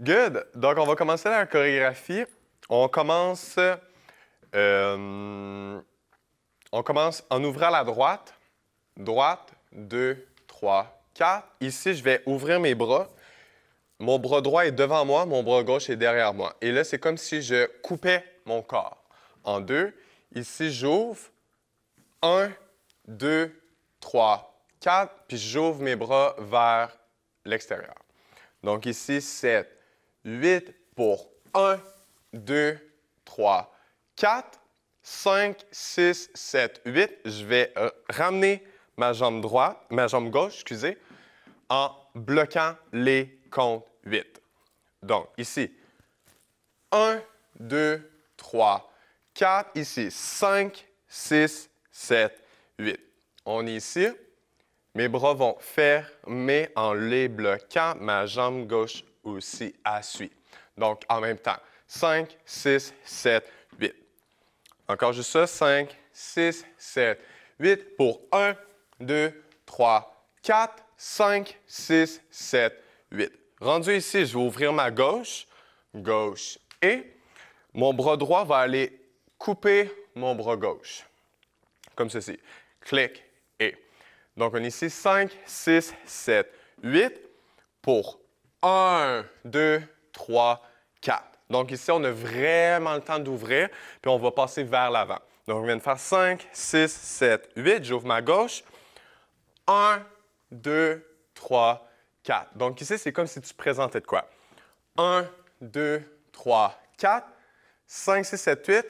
Good. Donc, on va commencer la chorégraphie. On commence, euh, on commence en ouvrant la droite. Droite, deux, trois, quatre. Ici, je vais ouvrir mes bras. Mon bras droit est devant moi, mon bras gauche est derrière moi. Et là, c'est comme si je coupais mon corps en deux. Ici, j'ouvre. 1, 2, 3, 4. Puis j'ouvre mes bras vers l'extérieur. Donc ici, 7, 8 pour 1, 2, 3, 4, 5, 6, 7, 8. Je vais euh, ramener ma jambe droite, ma jambe gauche, excusez, en bloquant les comptes 8. Donc, ici, 1, 2, 3, 4, ici, 5, 6, 7, 8. On est ici. Mes bras vont fermer en les bloquant, ma jambe gauche aussi à suivre. Donc, en même temps, 5, 6, 7, 8. Encore juste ça, 5, 6, 7, 8 pour 1, 2, 3, 4, 5, 6, 7, 8. Rendu ici, je vais ouvrir ma gauche, gauche et mon bras droit va aller couper mon bras gauche, comme ceci. Clic et. Donc, on est ici 5, 6, 7, 8 pour 1, 2, 3, 4. Donc ici, on a vraiment le temps d'ouvrir, puis on va passer vers l'avant. Donc, on vient de faire 5, 6, 7, 8. J'ouvre ma gauche. 1, 2, 3, 4. Donc ici, c'est comme si tu présentais de quoi. 1, 2, 3, 4. 5, 6, 7, 8.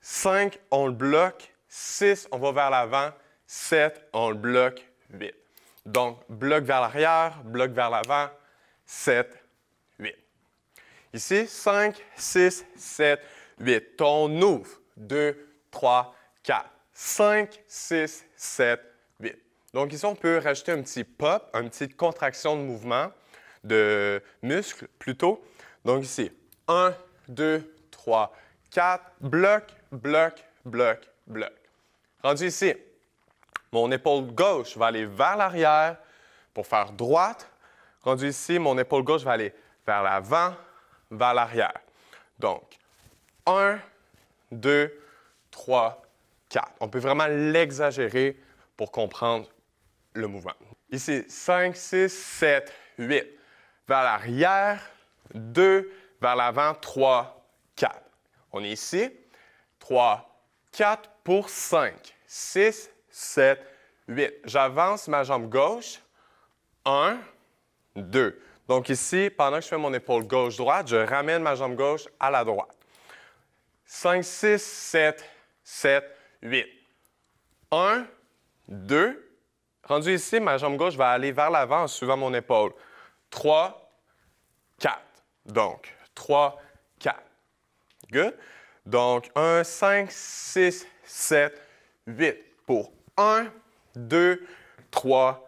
5, on le bloque. 6, on va vers l'avant. 7, on le bloque. 8. Donc, bloc vers l'arrière, bloc vers l'avant, 7, 8. Ici, 5, 6, 7, 8. On ouvre. 2, 3, 4. 5, 6, 7, 8. Donc ici, on peut rajouter un petit pop, une petite contraction de mouvement, de muscles plutôt. Donc ici, 1, 2, 3, 4, bloc, bloc, bloc, bloc. Rendu ici, mon épaule gauche va aller vers l'arrière pour faire droite, Rendu ici, mon épaule gauche va aller vers l'avant, vers l'arrière. Donc, 1, 2, 3, 4. On peut vraiment l'exagérer pour comprendre le mouvement. Ici, 5, 6, 7, 8. Vers l'arrière, 2, vers l'avant, 3, 4. On est ici. 3, 4 pour 5, 6, 7, 8. J'avance ma jambe gauche. 1, 2. Donc ici, pendant que je fais mon épaule gauche-droite, je ramène ma jambe gauche à la droite. 5, 6, 7, 7, 8. 1, 2. Rendu ici, ma jambe gauche va aller vers l'avant en suivant mon épaule. 3, 4. Donc, 3, 4. Good. Donc, 1, 5, 6, 7, 8. Pour 1, 2, 3,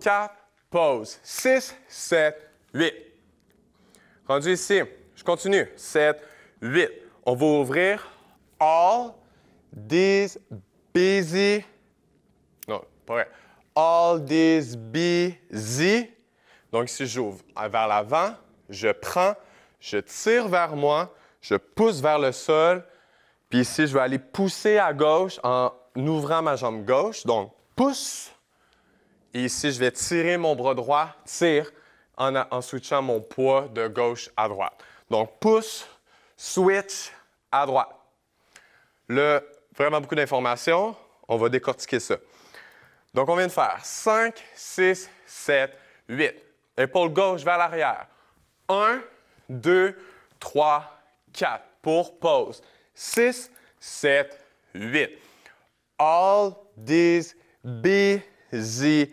4, pause. 6, 7, 8. Rendu ici, je continue. 7, 8. On va ouvrir all these busy. Non, pas vrai. All these busy. Donc, si j'ouvre vers l'avant, je prends, je tire vers moi, je pousse vers le sol. Puis ici, je vais aller pousser à gauche en ouvrant ma jambe gauche. Donc, pousse, et ici, je vais tirer mon bras droit, tire, en, switchant mon poids de gauche à droite. Donc, pousse, switch, à droite. Là, vraiment beaucoup d'informations. On va décortiquer ça. Donc, on vient de faire 5, 6, 7, 8. Épaule gauche vers l'arrière. 1, 2, 3, 4. Pour pause. 6, 7, 8. All these busy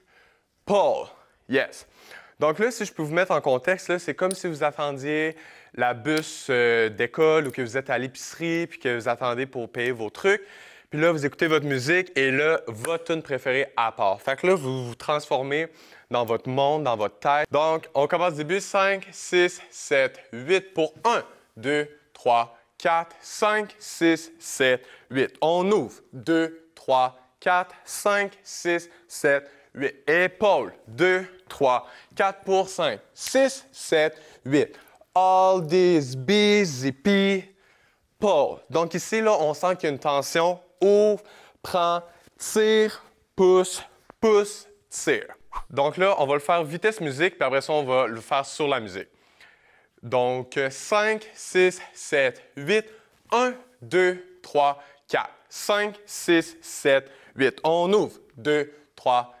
Paul. Yes. Donc là, si je peux vous mettre en contexte, c'est comme si vous attendiez la bus euh, d'école ou que vous êtes à l'épicerie puis que vous attendez pour payer vos trucs. Puis là, vous écoutez votre musique et là, votre tune préférée à part. Fait que là, vous vous transformez dans votre monde, dans votre tête. Donc, on commence début 5, 6, 7, 8 pour 1, 2, 3, 4, 5, 6, 7, 8. On ouvre. 2, 3, 4, 5, 6, 7, 8. 8. Épaules, 2, 3, 4 pour 5, 6, 7, 8. All these busy Paul. Donc ici, là, on sent qu'il y a une tension. Ouvre, prends, tire, pousse, pousse, tire. Donc là, on va le faire vitesse musique, puis après ça, on va le faire sur la musique. Donc 5, 6, 7, 8, 1, 2, 3, 4. 5, 6, 7, 8. On ouvre. 2, 3, 4.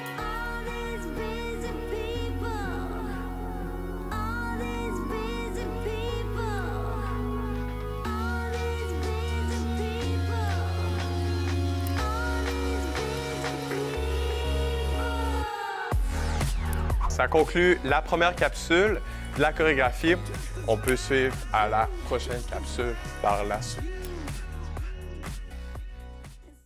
Ça conclut la première capsule de la chorégraphie. On peut suivre à la prochaine capsule par la suite.